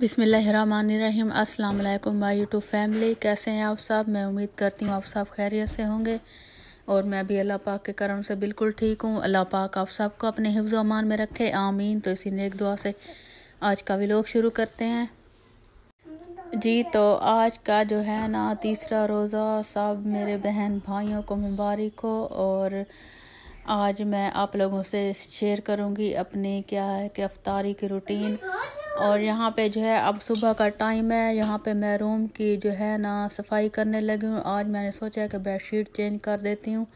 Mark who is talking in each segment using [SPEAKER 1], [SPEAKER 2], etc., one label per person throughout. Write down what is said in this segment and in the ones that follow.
[SPEAKER 1] बिसमीम् अल्लाम my YouTube family कैसे हैं आप सब मैं उम्मीद करती हूँ आप सब खैरियत से होंगे और मैं भी अल्लाह पाक के करम से बिल्कुल ठीक हूँ अल्लाह पाक आप को अपने हिफ्ज़ अमान में रखे आमीन तो इसी नेक दुआ से आज का भी लोग शुरू करते हैं जी तो आज का जो है ना तीसरा रोज़ा सब मेरे बहन भाइयों को मुबारक हो और आज मैं आप लोगों से शेयर करूँगी अपनी क्या है कि अफ्तारी की रूटीन और यहाँ पे जो है अब सुबह का टाइम है यहाँ पे मैं रूम की जो है ना सफाई करने लगी हूँ आज मैंने सोचा कि बेडशीट चेंज कर देती हूँ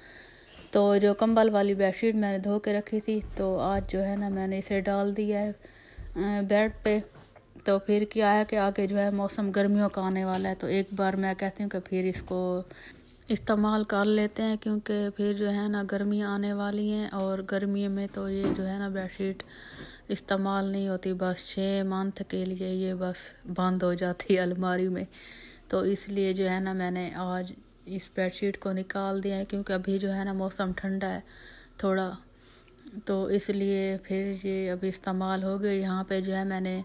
[SPEAKER 1] तो जो कंबल वाली बेडशीट मैंने धो के रखी थी तो आज जो है ना मैंने इसे डाल दिया है बेड पे तो फिर क्या है कि आगे जो है मौसम गर्मियों का आने वाला है तो एक बार मैं कहती हूँ कि फिर इसको इस्तेमाल कर लेते हैं क्योंकि फिर जो है ना गर्मी आने वाली हैं और गर्मी में तो ये जो है ना बेड इस्तेमाल नहीं होती बस छः मंथ के लिए ये बस बंद हो जाती है अलमारी में तो इसलिए जो है ना मैंने आज इस बेडशीट को निकाल दिया है क्योंकि अभी जो है ना मौसम ठंडा है थोड़ा तो इसलिए फिर ये अभी इस्तेमाल हो गई यहाँ पे जो है मैंने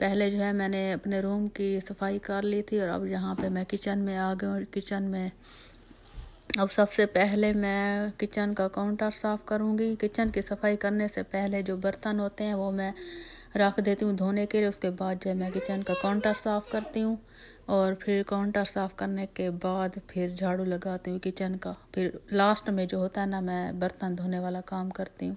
[SPEAKER 1] पहले जो है मैंने अपने रूम की सफाई कर ली थी और अब यहाँ पे मैं किचन में आ गई और किचन में अब सबसे पहले मैं किचन का काउंटर साफ़ करूँगी किचन की सफाई करने से पहले जो बर्तन होते हैं वो मैं रख देती हूँ धोने के लिए उसके बाद जो मैं किचन का काउंटर साफ़ करती हूँ और फिर काउंटर साफ़ करने के बाद फिर झाड़ू लगाती हूँ किचन का फिर लास्ट में जो होता है ना मैं बर्तन धोने वाला काम करती हूँ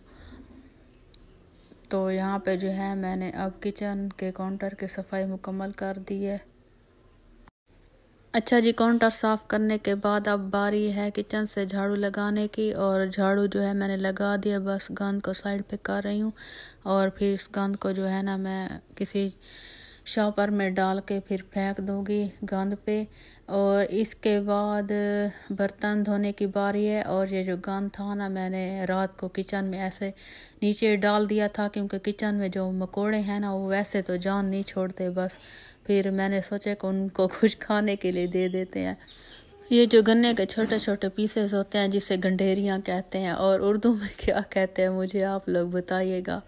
[SPEAKER 1] तो यहाँ पे जो है मैंने अब किचन के काउंटर की सफाई मुकम्मल कर दी है अच्छा जी काउंटर साफ़ करने के बाद अब बारी है किचन से झाड़ू लगाने की और झाड़ू जो है मैंने लगा दिया बस गंद को साइड पे कर रही हूँ और फिर इस गंद को जो है ना मैं किसी शॉपर में डाल के फिर फेंक दूँगी गंद पे और इसके बाद बर्तन धोने की बारी है और ये जो गंद था ना मैंने रात को किचन में ऐसे नीचे डाल दिया था क्योंकि किचन में जो मकोड़े हैं ना वो वैसे तो जान नहीं छोड़ते बस फिर मैंने सोचा कि उनको कुछ खाने के लिए दे देते हैं ये जो गन्ने के छोटे छोटे पीसेस होते हैं जिसे गंडेरियाँ कहते हैं और उर्दू में क्या कहते हैं मुझे आप लोग बताइएगा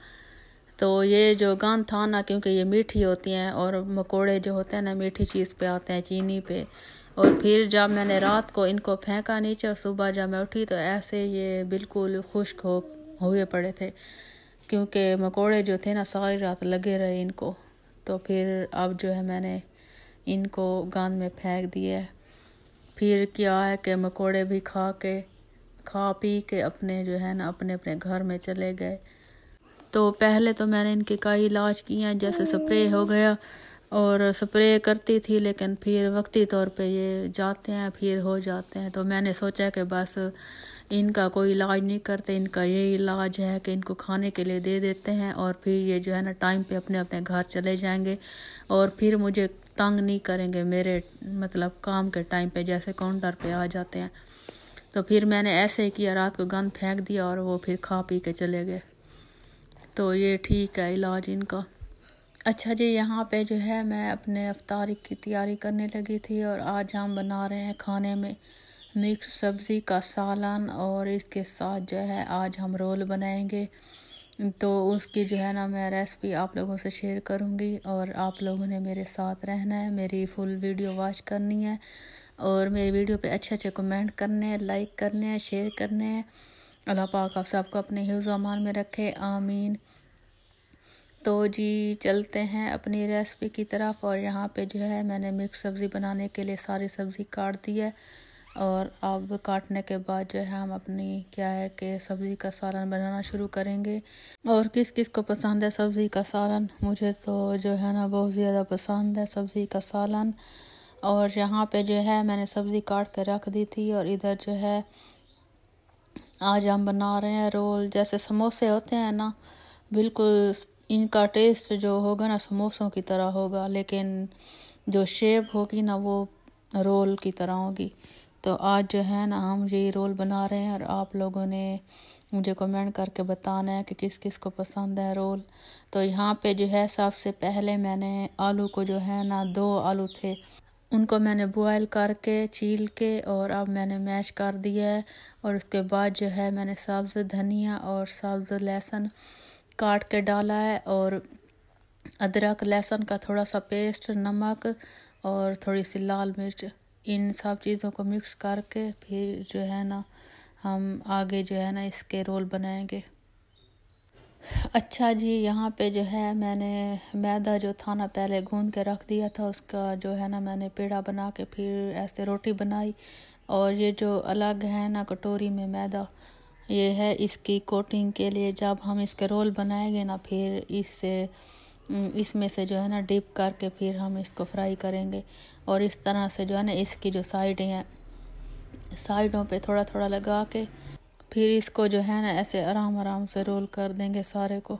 [SPEAKER 1] तो ये जो गान था ना क्योंकि ये मीठी होती हैं और मकोड़े जो होते हैं ना मीठी चीज़ पे आते हैं चीनी पे और फिर जब मैंने रात को इनको फेंका नीचे और सुबह जब मैं उठी तो ऐसे ये बिल्कुल खुश्क हो हुए पड़े थे क्योंकि मकोड़े जो थे ना सारी रात लगे रहे इनको तो फिर अब जो है मैंने इनको गंद में फेंक दिया फिर क्या है कि मकोड़े भी खा के खा पी के अपने जो है ना अपने अपने घर में चले गए तो पहले तो मैंने इनके कई इलाज किया जैसे स्प्रे हो गया और स्प्रे करती थी लेकिन फिर वक्ती तौर पे ये जाते हैं फिर हो जाते हैं तो मैंने सोचा कि बस इनका कोई इलाज नहीं करते इनका ये इलाज है कि इनको खाने के लिए दे देते हैं और फिर ये जो है ना टाइम पे अपने अपने घर चले जाएंगे और फिर मुझे तंग नहीं करेंगे मेरे मतलब काम के टाइम पे जैसे काउंटर पे आ जाते हैं तो फिर मैंने ऐसे ही किया रात को गंद फेंक दिया और वो फिर खा पी के चले गए तो ये ठीक है इलाज इनका अच्छा जी यहाँ पे जो है मैं अपने अफ्तारी की तैयारी करने लगी थी और आज हम बना रहे हैं खाने में मिक्स सब्ज़ी का सालन और इसके साथ जो है आज हम रोल बनाएंगे तो उसकी जो है ना मैं रेसिपी आप लोगों से शेयर करूँगी और आप लोगों ने मेरे साथ रहना है मेरी फुल वीडियो वॉच करनी है और मेरी वीडियो पे अच्छे अच्छे कमेंट करने हैं लाइक करने हैं शेयर करने हैं अल्लाह पाक आप सबको अपने हिफ्ज़ अमान में रखे आमीन तो जी चलते हैं अपनी रेसिपी की तरफ और यहाँ पे जो है मैंने मिक्स सब्ज़ी बनाने के लिए सारी सब्ज़ी काट दी है और अब काटने के बाद जो है हम अपनी क्या है कि सब्ज़ी का सालन बनाना शुरू करेंगे और किस किस को पसंद है सब्ज़ी का सालन मुझे तो जो है ना बहुत ज़्यादा पसंद है सब्ज़ी का सालन और यहाँ पे जो है मैंने सब्ज़ी काट कर रख दी थी और इधर जो है आज हम बना रहे हैं रोल जैसे समोसे होते हैं ना बिल्कुल इनका टेस्ट जो होगा ना समोसों की तरह होगा लेकिन जो शेप होगी ना वो रोल की तरह होगी तो आज जो है ना हम ये रोल बना रहे हैं और आप लोगों ने मुझे कमेंट करके बताना है कि किस किस को पसंद है रोल तो यहाँ पे जो है सबसे पहले मैंने आलू को जो है ना दो आलू थे उनको मैंने बॉयल करके छील के और अब मैंने मैश कर दिया है और उसके बाद जो है मैंने सब्ज़ धनिया और सब्ज़ लहसुन काट के डाला है और अदरक लहसुन का थोड़ा सा पेस्ट नमक और थोड़ी सी लाल मिर्च इन सब चीज़ों को मिक्स करके फिर जो है ना हम आगे जो है ना इसके रोल बनाएंगे अच्छा जी यहाँ पे जो है मैंने मैदा जो था ना पहले गूंद के रख दिया था उसका जो है ना मैंने पेड़ा बना के फिर ऐसे रोटी बनाई और ये जो अलग है ना कटोरी में मैदा ये है इसकी कोटिंग के लिए जब हम इसके रोल बनाएंगे ना फिर इससे हम्म, इसमें से जो है ना डिप करके फिर हम इसको फ्राई करेंगे और इस तरह से जो है ना इसकी जो साइडें हैं साइडों पे थोड़ा थोड़ा लगा के फिर इसको जो है ना ऐसे आराम आराम से रोल कर देंगे सारे को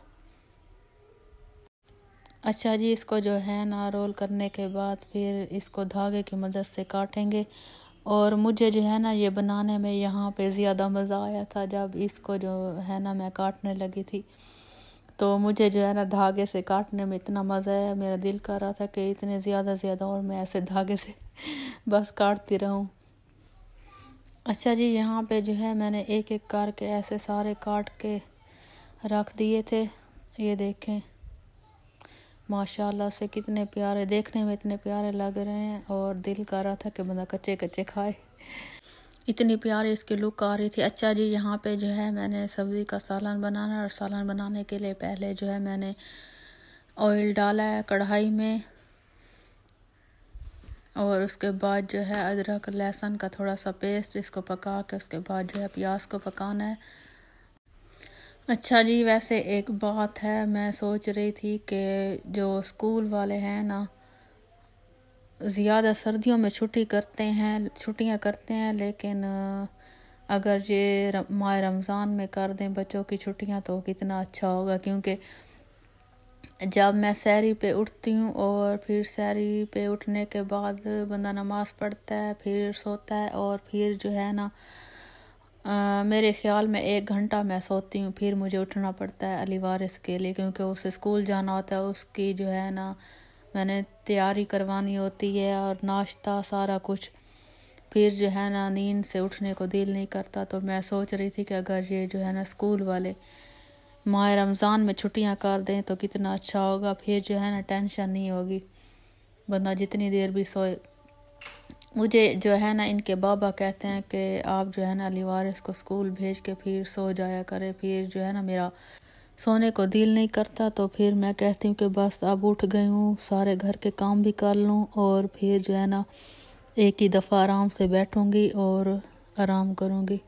[SPEAKER 1] अच्छा जी इसको जो है ना रोल करने के बाद फिर इसको धागे की मदद से काटेंगे और मुझे जो है ना ये बनाने में यहाँ पे ज़्यादा मज़ा आया था जब इसको जो है ना मैं काटने लगी थी तो मुझे जो है ना धागे से काटने में इतना मज़ा है मेरा दिल कर रहा था कि इतने ज़्यादा ज़्यादा और मैं ऐसे धागे से बस काटती रहूँ अच्छा जी यहाँ पे जो है मैंने एक एक करके ऐसे सारे काट के रख दिए थे ये देखें माशाल्लाह से कितने प्यारे देखने में इतने प्यारे लग रहे हैं और दिल कर रहा था कि बंदा कच्चे कच्चे खाए इतनी प्यारे इसके लुक आ रही थी अच्छा जी यहाँ पे जो है मैंने सब्ज़ी का सालन बनाना और सालन बनाने के लिए पहले जो है मैंने ऑयल डाला है कढ़ाई में और उसके बाद जो है अदरक लहसुन का थोड़ा सा पेस्ट इसको पका के उसके बाद जो है प्याज को पकाना है अच्छा जी वैसे एक बात है मैं सोच रही थी कि जो स्कूल वाले हैं ना ज़्यादा सर्दियों में छुट्टी करते हैं छुट्टियां करते हैं लेकिन अगर ये माह रमज़ान में कर दें बच्चों की छुट्टियां तो कितना अच्छा होगा क्योंकि जब मैं सैरी पे उठती हूँ और फिर सैरी पे उठने के बाद बंदा नमाज़ पढ़ता है फिर सोता है और फिर जो है ना आ, मेरे ख्याल में एक घंटा मैं सोती हूँ फिर मुझे उठना पड़ता है अली वारिस के लिए क्योंकि उसे स्कूल जाना होता है उसकी जो है ना मैंने तैयारी करवानी होती है और नाश्ता सारा कुछ फिर जो है ना नींद से उठने को दिल नहीं करता तो मैं सोच रही थी कि अगर ये जो है ना स्कूल वाले माह रमज़ान में छुट्टियां कर दें तो कितना अच्छा होगा फिर जो है ना टेंशन नहीं होगी बंदा जितनी देर भी सोए मुझे जो है ना इनके बाबा कहते हैं कि आप जो है ना अली वारिस को स्कूल भेज के फिर सो जाया करें फिर जो है ना मेरा सोने को दिल नहीं करता तो फिर मैं कहती हूँ कि बस अब उठ गई हूँ सारे घर के काम भी कर लूँ और फिर जो है ना एक ही दफ़ा आराम से बैठूँगी और आराम करूँगी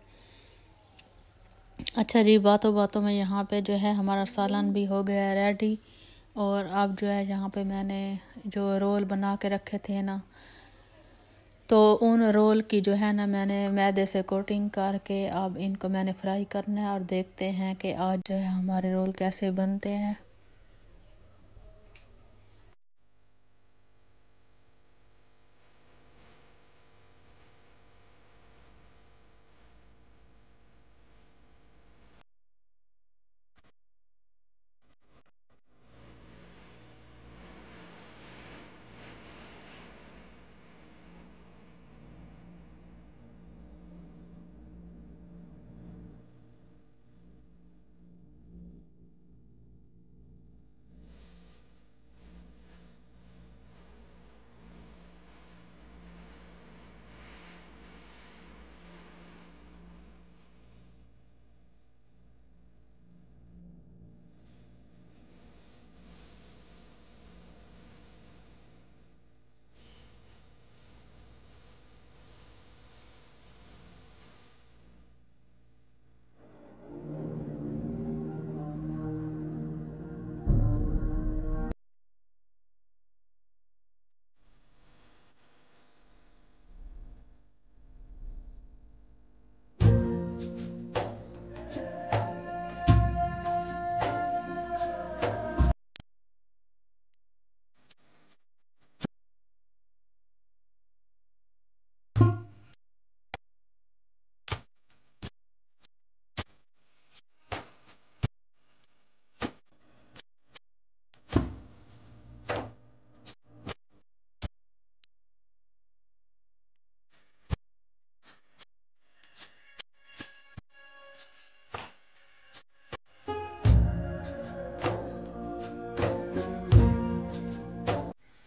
[SPEAKER 1] अच्छा जी बातों बातों में यहाँ पे जो है हमारा सालन भी हो गया है रेडी और अब जो है यहाँ पे मैंने जो रोल बना के रखे थे ना तो उन रोल की जो है ना मैंने मैदे से कोटिंग करके अब इनको मैंने फ्राई करना है और देखते हैं कि आज जो है हमारे रोल कैसे बनते हैं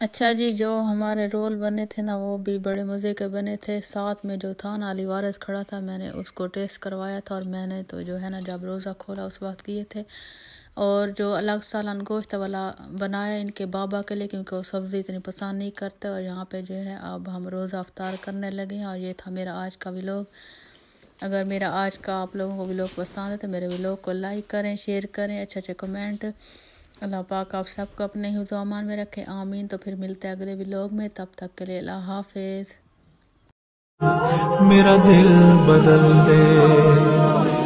[SPEAKER 1] अच्छा जी जो हमारे रोल बने थे ना वो भी बड़े मज़े के बने थे साथ में जो था ना अली वारस खड़ा था मैंने उसको टेस्ट करवाया था और मैंने तो जो है ना जब रोज़ा खोला उस वक्त किए थे और जो अलग सालन गोश्त वाला बनाया इनके बाबा के लिए क्योंकि वो सब्ज़ी इतनी पसंद नहीं करते और यहाँ पे जो है अब हम रोज़ अवतार करने लगे हैं और ये था मेरा आज का व्लॉग अगर मेरा आज का आप लोगों को व्लॉग पसंद है तो मेरे व्लॉग को लाइक करें शेयर करें अच्छे अच्छे कमेंट अल्लाह पाक आप सबको अपने ही हिजामान में रखे आमीन तो फिर मिलते हैं अगले व्लॉग में तब तक के लिए अल्लाह हाफिज मेरा दिल बदल दे